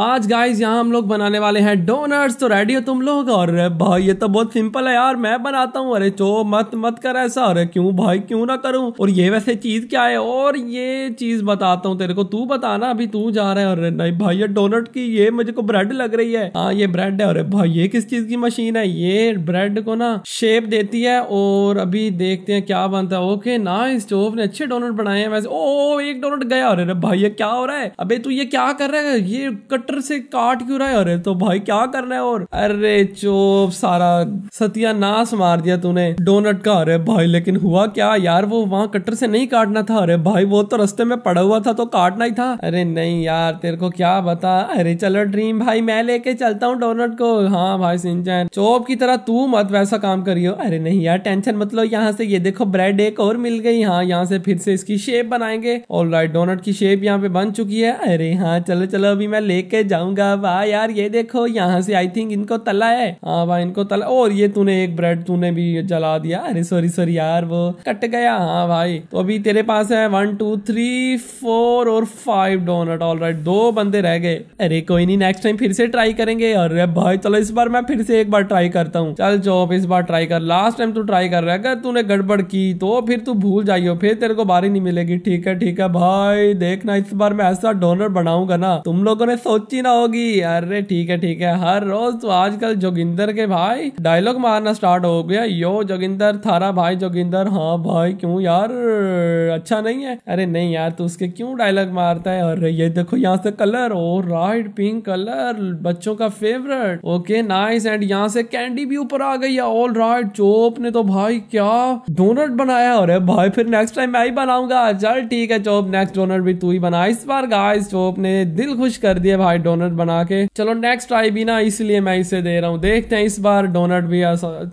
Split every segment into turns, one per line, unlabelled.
आज गाइस यहाँ हम लोग बनाने वाले हैं डोनट्स तो रेडी हो तुम लोग और भाई ये तो बहुत सिंपल है यार मैं बनाता हूँ अरे चो मत मत कर ऐसा अरे क्यों भाई क्यों ना करूँ और ये वैसे चीज क्या है और ये चीज बताता हूँ तेरे को तू बताना अभी तू जा रहा है अरे नहीं भाई ये डोनट की ये मुझे को ब्रेड लग रही है हाँ ये ब्रेड है अरे भाई ये किस चीज की मशीन है ये ब्रेड को ना शेप देती है और अभी देखते है क्या बनता है ओके ना इस चोप ने अच्छे डोनट बनाए हैं वैसे ओ एक डोनट गया अरे भाई ये क्या हो रहा है अभी तू ये क्या कर रहे है ये कटर से काट क्यों रहा है अरे तो भाई क्या कर रहा है और अरे चोप सारा सतिया नाश मार दिया तूने डोनट का अरे भाई लेकिन हुआ क्या यार वो वहाँ कटर से नहीं काटना था अरे भाई वो तो रस्ते में पड़ा हुआ था तो काटना ही था अरे नहीं यार तेरे को क्या बता अरे चलो ड्रीम भाई मैं लेके चलता हूँ डोनट को हाँ भाई सिंचन चोप की तरह तू मत वैसा काम करियो अरे नहीं यार टेंशन मत लो यहाँ से ये देखो ब्रेड एक और मिल गई हाँ यहाँ से फिर से इसकी शेप बनाएंगे और डोनट की शेप यहाँ पे बन चुकी है अरे हाँ चलो चलो अभी मैं लेके लेके जाऊंगा वाह यार ये देखो यहाँ से आई थिंक इनको तला है हाँ वाह इनको तला और ये तूने एक ब्रेड तूने भी जला दिया अरे सॉरी सॉरी यार वो कट गया हाँ भाई तो अभी तेरे पास है वन टू थ्री फोर और फाइव डोनट ऑल राइट दो बंदे रह गए अरे कोई नहीं नेक्स्ट टाइम फिर से ट्राई करेंगे अरे भाई चलो इस बार मैं फिर से एक बार ट्राई करता हूँ चल जो इस बार ट्राई कर लास्ट टाइम तू ट्राई कर रहा है अगर तूने गड़बड़ की तो फिर तू भूल जाइयो फिर तेरे को बारी नहीं मिलेगी ठीक है ठीक है भाई देखना इस बार मैं ऐसा डोनट बनाऊंगा ना तुम लोगों ने सोच सोची ना होगी अरे ठीक है ठीक है हर रोज तो आजकल जोगिंदर के भाई डायलॉग मारना स्टार्ट हो गया यो जोगिंदर थारा भाई जोगिंदर हाँ भाई क्यों यार अच्छा नहीं है अरे नहीं यार तू तो उसके क्यों डायलॉग मारता है अरे ये देखो यहाँ से colour oh right pink colour बच्चों का फेवरेट ओके नाइस एंड यहाँ से कैंडी भी ऊपर आ गई है ऑल राइट चोप ने तो भाई क्या डोनट बनाया अरे भाई फिर नेक्स्ट टाइम मैं ही बनाऊंगा चल ठीक है चोप नेक्स्ट डोनट भी तू ही बना इस बार गाइस चोप ने दिल खुश कर दिया भाई वाइट डोनट बना के चलो नेक्स्ट ट्राई भी ना इसलिए मैं इसे दे रहा हूँ देखते हैं इस बार डोनट भी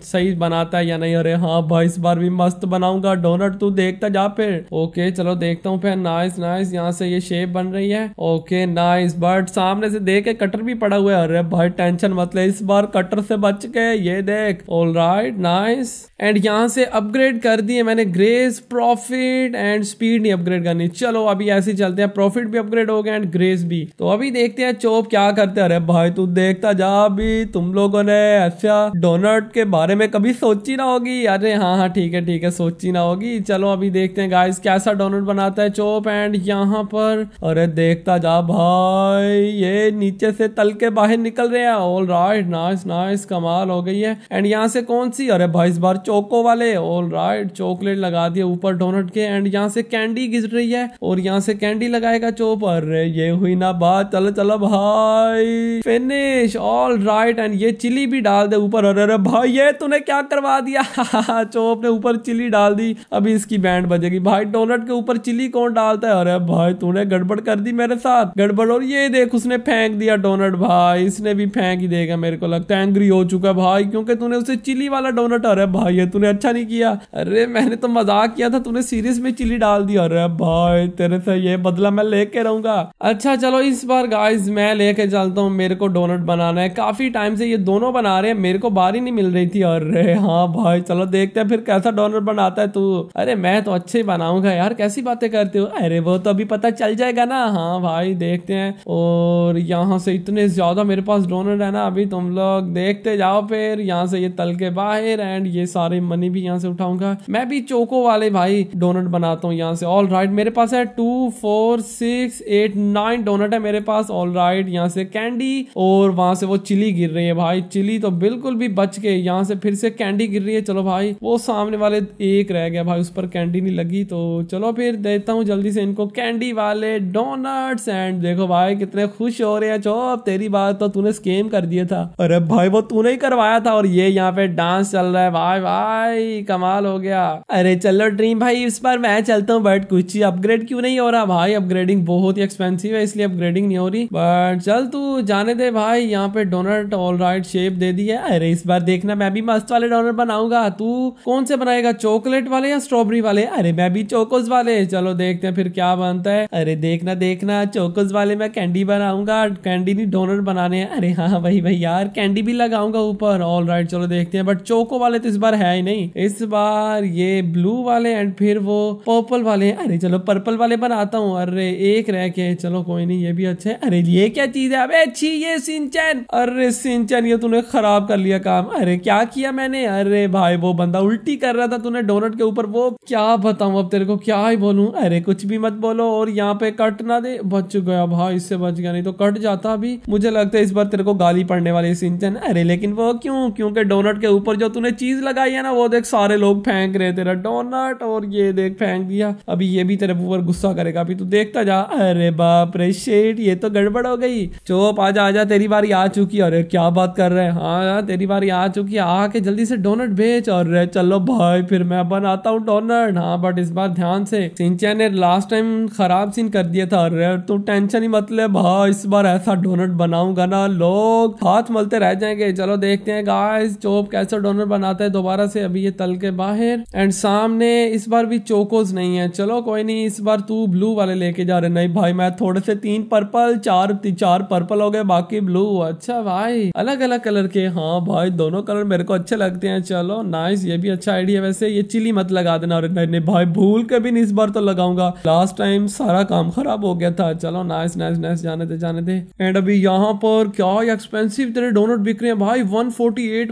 सही बनाता है या नहीं अरे हाँ भाई इस बार भी मस्त बनाऊंगा डोनट तू देखता जा फिर ओके चलो देखता हूँ फिर नाइस नाइस यहाँ से ये शेप बन रही है ओके नाइस बट सामने से देख कटर भी पड़ा हुआ है अरे भाई टेंशन मतलब इस बार कटर से बच गए ये देख ऑल राइट नाइस एंड यहाँ से अपग्रेड कर दिए मैंने ग्रेस प्रॉफिट एंड स्पीड नहीं अपग्रेड करनी चलो अभी ऐसे चलते हैं प्रॉफिट भी अपग्रेड हो गया एंड ग्रेस भी तो अभी देखते हैं है चोप क्या करते अरे भाई तू देखता जा अभी तुम लोगों ने अच्छा डोनट के बारे में कभी सोची ना होगी अरे हाँ हाँ ठीक है ठीक है सोची ना होगी चलो अभी देखते हैं गाइस कैसा डोनट बनाता है चोप एंड यहाँ पर अरे देखता जा भाई ये नीचे से तल के बाहर निकल रहे हैं ऑल राइट नाइस नाइस कमाल हो गई है एंड यहाँ से कौन सी अरे भाई इस बार चोको वाले ऑल राइट चॉकलेट लगा दिए ऊपर डोनट के एंड यहाँ से कैंडी गिर रही है और यहाँ से कैंडी लगाएगा चोप अरे ये हुई ना बात चलो चलो भाई फिनिश ऑल राइट एंड ये चिली भी डाल दे ऊपर अरे अरे भाई ये तूने क्या करवा दिया चोप ने ऊपर चिली डाल दी अभी इसकी बैंड बजेगी भाई डोनट के ऊपर चिली कौन डालता है अरे भाई तूने गड़बड़ कर दी मेरे साथ गड़बड़ और ये देख उसने फेंक दिया डोनट भाई इसने भी फेंक ही देगा मेरे को लगता है एंग्री हो चुका भाई क्योंकि तूने उसे चिली वाला डोनट अरे भाई ये तूने अच्छा नहीं किया अरे मैंने तो मजाक किया था तूने सीरियस में चिली डाल दी अरे भाई तेरे से ये बदला मैं लेके रहूंगा अच्छा चलो इस बार गाइस मैं लेके चलता हूँ मेरे को डोनट बनाना है काफ़ी टाइम से ये दोनों बना रहे हैं मेरे को बारी नहीं मिल रही थी अरे हाँ भाई चलो देखते हैं फिर कैसा डोनट बनाता है तू अरे मैं तो अच्छे बनाऊंगा यार कैसी बातें करते हो अरे वो तो अभी पता चल जाएगा ना हाँ भाई देखते हैं और यहाँ से इतने ज़्यादा मेरे पास डोनट है ना अभी तुम लोग देखते जाओ फिर यहाँ से ये तल के बाहर एंड ये सारे मनी भी यहाँ से उठाऊंगा मैं भी चोको वाले भाई डोनट बनाता हूँ यहाँ से ऑल राइट मेरे पास है two four six eight nine donut है मेरे पास ऑल राइट यहाँ से कैंडी और वहां से वो चिली गिर रही है भाई चिली तो बिल्कुल भी बच के यहाँ से फिर से कैंडी गिर रही है चलो भाई वो सामने वाले एक रह गया भाई उस पर कैंडी नहीं लगी तो चलो फिर देता हूँ जल्दी से इनको कैंडी वाले डोनट्स एंड देखो भाई कितने खुश हो रहे हैं चो तेरी बात तो तूने स्केम कर दिया था अरे भाई वो तूने ही करवाया था और ये यहाँ पे डांस चल रहा है भाई भाई कमाल हो गया अरे चलो ड्रीम भाई इस पर मैं चलता हूँ बट कुछ अपग्रेड क्यों नहीं हो रहा भाई अपग्रेडिंग बहुत ही एक्सपेंसिव है इसलिए अपग्रेडिंग नहीं हो रही बट चल तू जाने दे भाई यहाँ पे डोनट ऑल राइट शेप दे दी है अरे इस बार देखना मैं भी मस्त वाले डोनट बनाऊंगा तू कौन से बनाएगा चॉकलेट वाले या स्ट्रॉबेरी वाले अरे मैं भी चोकोस वाले चलो देखते हैं फिर क्या बनता है अरे देखना देखना चोकोस वाले मैं कैंडी बनाऊंगा कैंडी नहीं डोनट बनाने हैं अरे हाँ भाई हाँ, भाई यार कैंडी भी लगाऊंगा ऊपर ऑल राइट चलो देखते हैं बट चोको वाले तो इस बार है ही नहीं इस बार ये ब्लू वाले एंड फिर वो पर्पल वाले अरे चलो पर्पल वाले बनाता हूँ अरे एक रह के चलो कोई नहीं ये भी अच्छा है अरे ये क्या चीज है अबे अच्छी ये सिंचन अरे सिंचन ये तूने खराब कर लिया काम अरे क्या किया मैंने अरे भाई वो बंदा उल्टी कर रहा था तूने डोनट के ऊपर वो क्या बताऊ अब तेरे को क्या ही बोलू अरे कुछ भी मत बोलो और यहाँ पे कट ना दे बच गया भाई इससे बच गया नहीं तो कट जाता अभी मुझे लगता है इस बार तेरे को गाली पड़ने वाली सिंचन अरे लेकिन वो क्यूँ क्यूँकी डोनट के ऊपर जो तूने चीज लगाई है ना वो देख सारे लोग फेंक रहे तेरा डोनट और ये देख फेंक दिया अभी ये भी तेरे ऊपर गुस्सा करेगा अभी तू देखता जा अरे बाप रे शेट ये तो गड़बड़ गड़बड़ हो गई चोप आजा आजा तेरी बारी आ चुकी अरे क्या बात कर रहे हैं हाँ हाँ तेरी बारी आ चुकी आके जल्दी से डोनट भेज और चलो भाई फिर मैं बनाता हूँ डोनट हाँ बट इस बार ध्यान से सिंचा ने लास्ट टाइम खराब सीन कर दिया था अरे तू टेंशन ही मत ले भाई इस बार ऐसा डोनट बनाऊंगा ना लोग हाथ मलते रह जाएंगे चलो देखते हैं गाइस चोप कैसे डोनट बनाता है दोबारा से अभी ये तल के बाहर एंड सामने इस बार भी चोकोज नहीं है चलो कोई नहीं इस बार तू ब्लू वाले लेके जा रहे नहीं भाई मैं थोड़े से तीन पर्पल चार चार चार पर्पल हो गए बाकी ब्लू अच्छा भाई अलग अलग कलर के हाँ भाई दोनों कलर मेरे को अच्छे लगते हैं चलो नाइस ये भी अच्छा आइडिया वैसे ये चिली मत लगा देना और नहीं भाई भूल के भी इस बार तो लगाऊंगा लास्ट टाइम सारा काम खराब हो गया था चलो नाइस नाइस नाइस जाने थे जाने थे एंड अभी यहाँ पर क्या एक्सपेंसिव तेरे डोनट बिक रहे हैं भाई वन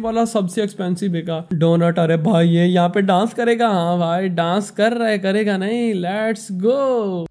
वाला सबसे एक्सपेंसिव बिका डोनट अरे भाई ये यहाँ पे डांस करेगा हाँ भाई डांस कर रहे करेगा नहीं लेट्स गो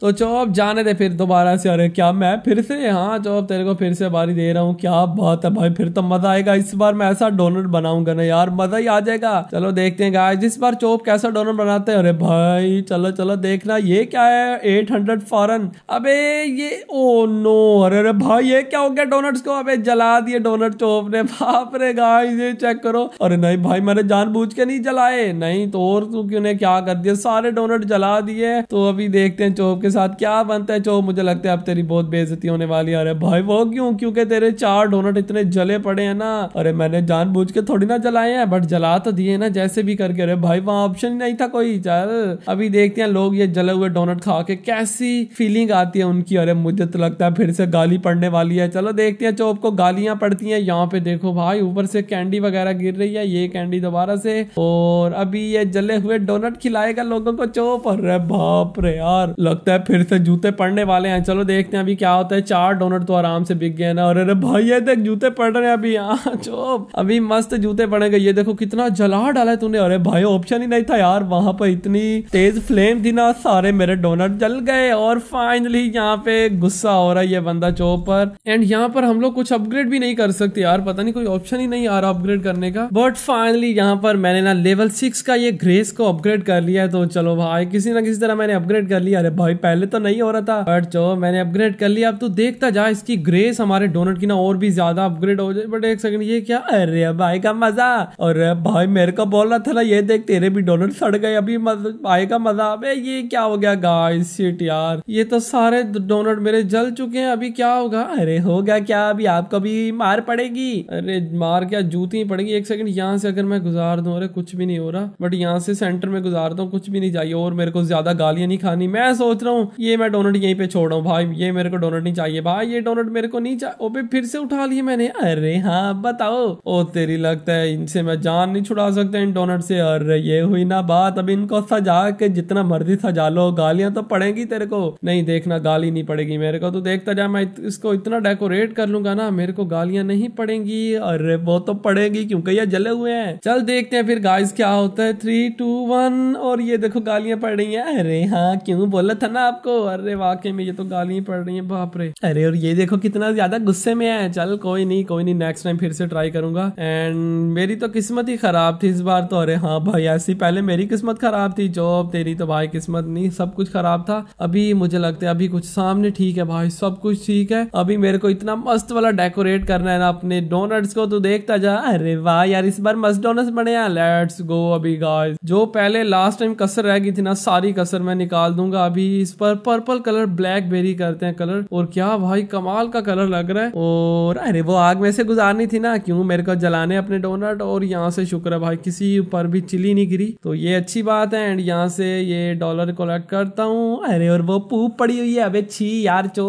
तो चलो अब जाने दे फिर दोबारा से अरे क्या मैं फिर से हाँ जो तेरे को फिर से बारी दे रहा हूँ क्या बात है भाई फिर तो मजा आएगा इस बार मैं ऐसा डोनट बनाऊंगा ना यार मजा ही आ जाएगा चलो देखते हैं गाइस इस बार चोप कैसा डोनट बनाते हैं अरे भाई चलो चलो देखना ये क्या है एट हंड्रेड फॉरन अबे ये ओ oh नो अरे अरे भाई ये क्या हो गया डोनट्स को अबे जला दिए डोनट चोप ने बाप रे गाइस ये चेक करो अरे नहीं भाई मैंने बूझ के नहीं जलाए नहीं तो और तू क्यों क्या कर दिया सारे डोनट जला दिए तो अभी देखते हैं चोप के साथ क्या बनता है चोप मुझे लगता है अब तेरी बहुत बेजती होने वाली गालियां आ रहे भाई वो क्यों क्योंकि तेरे चार डोनट इतने जले पड़े हैं ना अरे मैंने जानबूझ के थोड़ी ना जलाए हैं बट जला तो दिए ना जैसे भी करके अरे भाई वहां ऑप्शन ही नहीं था कोई चल अभी देखते हैं लोग ये जले हुए डोनट खा के कैसी फीलिंग आती है उनकी अरे मुझे तो लगता है फिर से गाली पड़ने वाली है चलो देखते हैं चोप को गालियां पड़ती हैं यहाँ पे देखो भाई ऊपर से कैंडी वगैरह गिर रही है ये कैंडी दोबारा से और अभी ये जले हुए डोनट खिलाएगा लोगों को चोप अरे बाप रे यार लगता है फिर से जूते पड़ने वाले हैं चलो देखते हैं अभी क्या होता है चार डोनट तो आराम से बिक गया ना और अरे भाई ये देख जूते पड़ रहे हैं अभी यहाँ चोप अभी मस्त जूते पड़ेंगे ये देखो कितना जला डाला है तूने अरे भाई ऑप्शन ही नहीं था यार वहां पर इतनी तेज फ्लेम थी ना सारे मेरे डोनट जल गए और फाइनली यहाँ पे गुस्सा हो रहा है ये बंदा चौप पर एंड यहाँ पर हम लोग कुछ अपग्रेड भी नहीं कर सकते यार पता नहीं कोई ऑप्शन ही नहीं आ रहा अपग्रेड करने का बट फाइनली यहाँ पर मैंने ना लेवल सिक्स का ये ग्रेस को अपग्रेड कर लिया है तो चलो भाई किसी ना किसी तरह मैंने अपग्रेड कर लिया अरे भाई पहले तो नहीं हो रहा था बट चो मैंने अपग्रेड कर लिया अब तू देखता देखता जा इसकी ग्रेस हमारे डोनट की ना और भी ज्यादा अपग्रेड हो जाए बट एक सेकंड ये क्या अरे भाई का मजा और भाई मेरे को बोल रहा था ना ये देख तेरे भी डोनट सड़ गए अभी भाई का मजा अबे ये क्या हो गया गाइस शिट यार ये तो सारे डोनट मेरे जल चुके हैं अभी क्या होगा अरे हो गया क्या अभी आपको भी मार पड़ेगी अरे मार क्या जूती पड़ेगी एक सेकंड यहाँ से अगर मैं गुजार दू अरे कुछ भी नहीं हो रहा बट यहाँ से सेंटर में गुजार दू कुछ भी नहीं चाहिए और मेरे को ज्यादा गालियां नहीं खानी मैं सोच रहा हूँ ये मैं डोनट यहीं पे छोड़ रहा हूँ भाई ये मेरे को डोनट नहीं चाहिए भाई ये डोनट मेरे को नहीं चाहिए ओबे फिर से उठा लिए मैंने अरे हाँ बताओ ओ तेरी लगता है इनसे मैं जान नहीं छुड़ा सकता इन डोनट से अरे ये हुई ना बात अब इनको सजा के जितना मर्जी सजा लो गालियां तो पड़ेगी तेरे को नहीं देखना गाली नहीं पड़ेगी मेरे को तो देखता जा मैं इसको इतना डेकोरेट कर लूंगा ना मेरे को गालियां नहीं पड़ेंगी अरे वो तो पड़ेगी क्योंकि ये जले हुए हैं चल देखते हैं फिर गाइस क्या होता है थ्री टू वन और ये देखो गालियां पड़ रही है अरे हाँ क्यों बोला था ना आपको अरे वाकई में ये तो गालियां पड़ रही है बाप रे अरे अरे और ये देखो कितना ज्यादा गुस्से में है चल कोई नहीं कोई नहीं नेक्स्ट टाइम फिर से ट्राई करूंगा एंड मेरी तो किस्मत ही खराब थी इस बार तो अरे हाँ भाई ऐसी पहले मेरी किस्मत खराब थी जॉब तेरी तो भाई किस्मत नहीं सब कुछ खराब था अभी मुझे लगता है अभी कुछ सामने ठीक है भाई सब कुछ ठीक है अभी मेरे को इतना मस्त वाला डेकोरेट करना है ना अपने डोनट्स को तो देखता जा अरे वाह यार इस बार मस्त डोनट्स बने हैं लेट्स गो अभी गाइस जो पहले लास्ट टाइम कसर रह गई थी ना सारी कसर मैं निकाल दूंगा अभी इस पर पर्पल कलर ब्लैक बेरी करते हैं कलर और क्या भाई कमाल का कलर लग रहा है और अरे वो आग में से गुजारनी थी ना क्यों मेरे को जलाने अपने डोनट और यहाँ से शुक्र है भाई किसी पर भी चिली नहीं गिरी तो ये अच्छी बात है एंड यहाँ से ये डॉलर कलेक्ट करता हूँ अरे और वो पूप पड़ी हुई है अबे छी यार चो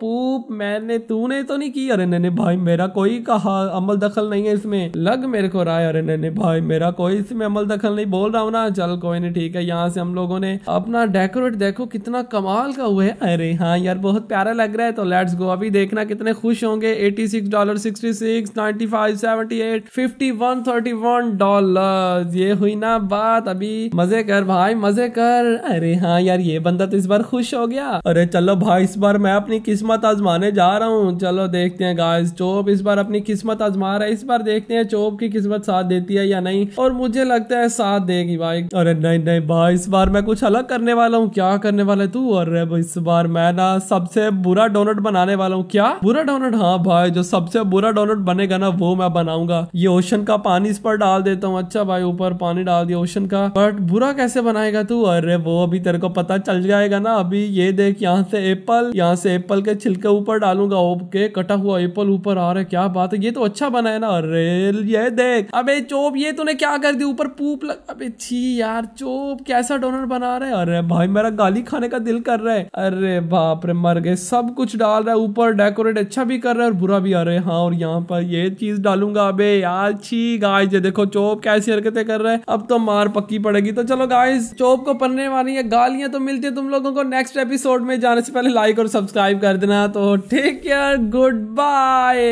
पूप मैंने तूने तो नहीं की अरे नैने भाई मेरा कोई कहा अमल दखल नहीं है इसमें लग मेरे को राय अरे नैने भाई मेरा कोई इसमें अमल दखल नहीं बोल रहा हूँ ना चल कोई नहीं ठीक है यहाँ से हम लोगों ने अपना डेकोरेट देखो कितना कमाल का हुआ है अरे हाँ यार बहुत प्यारा लग रहा है तो लेट्स गो अभी देखना कितने खुश होंगे eighty six dollar sixty six ninety five seventy eight fifty one thirty one dollar ये हुई ना बात अभी मजे कर भाई मजे कर अरे हाँ यार ये बंदा तो इस बार खुश हो गया अरे चलो भाई इस बार मैं अपनी किस्मत आजमाने जा रहा हूँ चलो देखते हैं गाइस चोप इस बार अपनी किस्मत आजमा रहा है इस बार देखते हैं चोप की किस्मत साथ देती है या नहीं और मुझे लगता है साथ देगी भाई अरे नहीं नहीं भाई इस बार मैं कुछ अलग करने वाला हूँ क्या करने वाला है तू अरे इस बार मैं ना सबसे बुरा डोनट बनाने वाला हूँ क्या बुरा डोनट हाँ भाई जो सबसे बुरा डोनट बनेगा ना वो मैं बनाऊंगा ये ओशन का पानी इस पर डाल देता हूँ अच्छा भाई ऊपर पानी डाल दिया ओशन का बट बुरा कैसे बनाएगा तू अरे वो अभी तेरे को पता चल जाएगा ना अभी ये देख यहाँ से एप्पल यहाँ से एप्पल के छिलके ऊपर डालूंगा ओके कटा हुआ एप्पल ऊपर आ रहा है क्या बात है ये तो अच्छा बना है ना अरे ये देख अबे चोप ये तूने क्या कर दी ऊपर पूप लग अबे छी यार चोप कैसा डोनर बना रहे अरे भाई मेरा गाली खाने का दिल कर रहा है अरे बाप रे मर गए सब कुछ डाल डाल रहा है ऊपर डेकोरेट अच्छा भी कर रहा है और बुरा भी आ रहा है हाँ और यहाँ पर ये चीज डालूंगा अबे यार छी गाइस ये देखो चोप कैसी हरकतें कर रहा है अब तो मार पक्की पड़ेगी तो चलो गाइस चोप को पन्ने वाली है गालियां तो मिलती है तुम लोगों को नेक्स्ट एपिसोड में जाने से पहले लाइक और सब्सक्राइब कर देना तो टेक केयर गुड बाय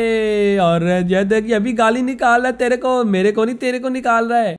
और ये देखिए अभी गाली निकाल रहा है तेरे को मेरे को नहीं तेरे को निकाल रहा है